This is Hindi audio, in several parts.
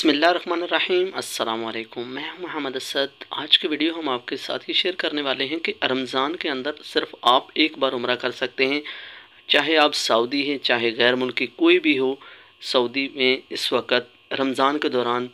बसमीम् अल्लाम मैं हूं मोहम्मद असद आज की वीडियो हम आपके साथ ही शेयर करने वाले हैं कि रमज़ान के अंदर सिर्फ आप एक बार उम्र कर सकते हैं चाहे आप सऊदी हैं चाहे गैर मुल्की कोई भी हो सऊदी में इस वक्त रमज़ान के दौरान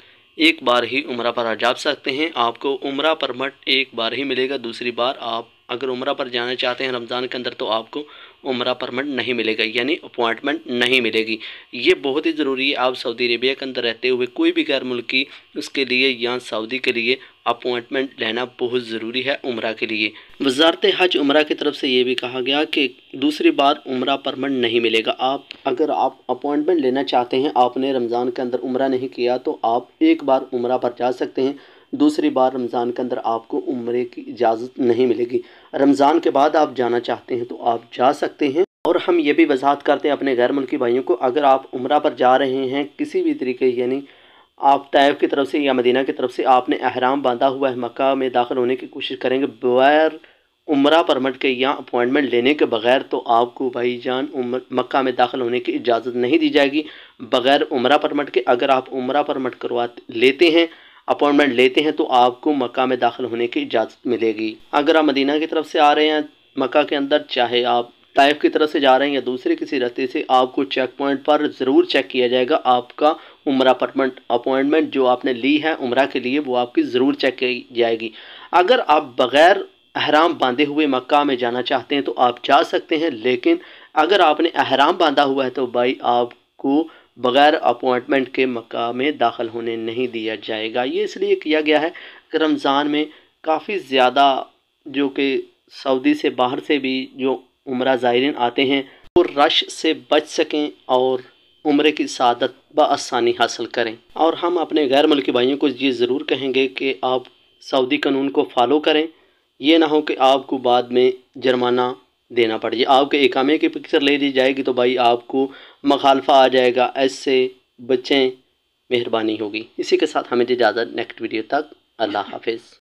एक बार ही उम्र पर जा सकते हैं आपको उम्र परमट एक बार ही मिलेगा दूसरी बार आप अगर उम्र पर जाना चाहते हैं रमज़ान के अंदर तो आपको उम्र परमिट नहीं मिलेगा यानी अपॉइंटमेंट नहीं मिलेगी ये बहुत ही ज़रूरी है आप सऊदी अरेबिया के अंदर रहते हुए कोई भी गैर मुल्की उसके लिए या सऊदी के लिए अपॉइंटमेंट लेना बहुत ज़रूरी है उमरा के लिए वजारत हज उमरा की तरफ से ये भी कहा गया कि दूसरी बार उम्र परमिट नहीं मिलेगा आप अगर आप अपॉइंटमेंट लेना चाहते हैं आपने रमज़ान के अंदर उम्र नहीं किया तो आप एक बार उम्र पर जा सकते हैं दूसरी बार रमज़ान के अंदर आपको उम्र की इजाज़त नहीं मिलेगी रमज़ान के बाद आप जाना चाहते हैं तो आप जा सकते हैं और हम ये भी वजाहत करते हैं अपने गैर मुल्की भाइयों को अगर आप उम्र पर जा रहे हैं किसी भी तरीके यानी आप तैब की तरफ से या मदीना की तरफ से आपने अहराम बांधा हुआ है मक्का में दाखिल होने की कोशिश करेंगे बगैर उम्र परमट के या अपॉइंटमेंट लेने के बगैर तो आपको भाई जान उम्र मक्का में दाखिल होने की इजाज़त नहीं दी जाएगी बगैर उम्र परमट के अगर आप उम्र परमट करवा लेते हैं अपॉइंटमेंट लेते हैं तो आपको मक्का में दाखिल होने की इजाज़त मिलेगी अगर आप मदीना की तरफ से आ रहे हैं मक्का के अंदर चाहे आप टाइफ की तरफ से जा रहे हैं या दूसरे किसी रास्ते से आपको चेक पॉइंट पर ज़रूर चेक किया जाएगा आपका उम्र अपॉइंटमेंट अपॉइंटमेंट जो आपने ली है उम्र के लिए वो आपकी ज़रूर चेक की जाएगी अगर आप बग़ैर अहराम बांधे हुए मक्का में जाना चाहते हैं तो आप जा सकते हैं लेकिन अगर आपने अहराम बांधा हुआ है तो भाई आपको बगैर अपॉइंटमेंट के मका में दाखिल होने नहीं दिया जाएगा ये इसलिए किया गया है कि रमज़ान में काफ़ी ज़्यादा जो कि सऊदी से बाहर से भी जो उम्र ज़ायरीन आते हैं वो तो रश से बच सकें और उम्र की सदत बसानी हासिल करें और हम अपने गैर मुल्की भाइयों को ये ज़रूर कहेंगे कि आप सऊदी कानून को फॉलो करें ये ना हो कि आपको बाद में जुर्माना देना पड़ जाए आपके एकामे की पिक्चर ले ली जाएगी तो भाई आपको मखालफा आ जाएगा ऐसे बचें मेहरबानी होगी इसी के साथ हमें इजाज़त नेक्स्ट वीडियो तक अल्लाह हाफिज़